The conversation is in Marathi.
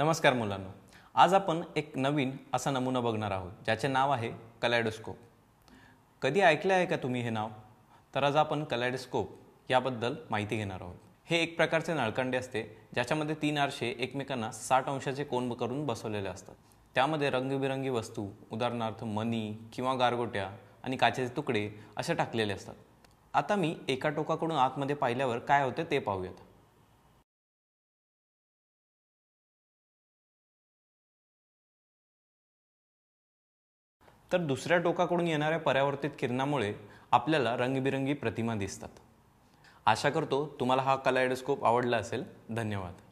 नमस्कार मुलांनो आज आपण एक नवीन असा नमुना बघणार आहोत ज्याचे नाव आहे कलॅडोस्कोप कधी ऐकले आहे का तुम्ही हे नाव तर आज आपण कलॅडोस्कोप याबद्दल माहिती घेणार आहोत हे एक प्रकारचे नळकंडे असते ज्याच्यामध्ये तीन आरशे एकमेकांना साठ अंशाचे कोंब करून बसवलेले असतात त्यामध्ये रंगबिरंगी वस्तू उदाहरणार्थ मणी किंवा गारगोट्या आणि काचेचे तुकडे असे टाकलेले असतात आता मी एका टोकाकडून आतमध्ये पाहिल्यावर काय होते ते पाहूयात तर दुसऱ्या टोकाकडून येणाऱ्या परावर्तित किरणामुळे आपल्याला रंगबिरंगी प्रतिमा दिसतात आशा करतो तुम्हाला हा कलायडोस्कोप आवडला असेल धन्यवाद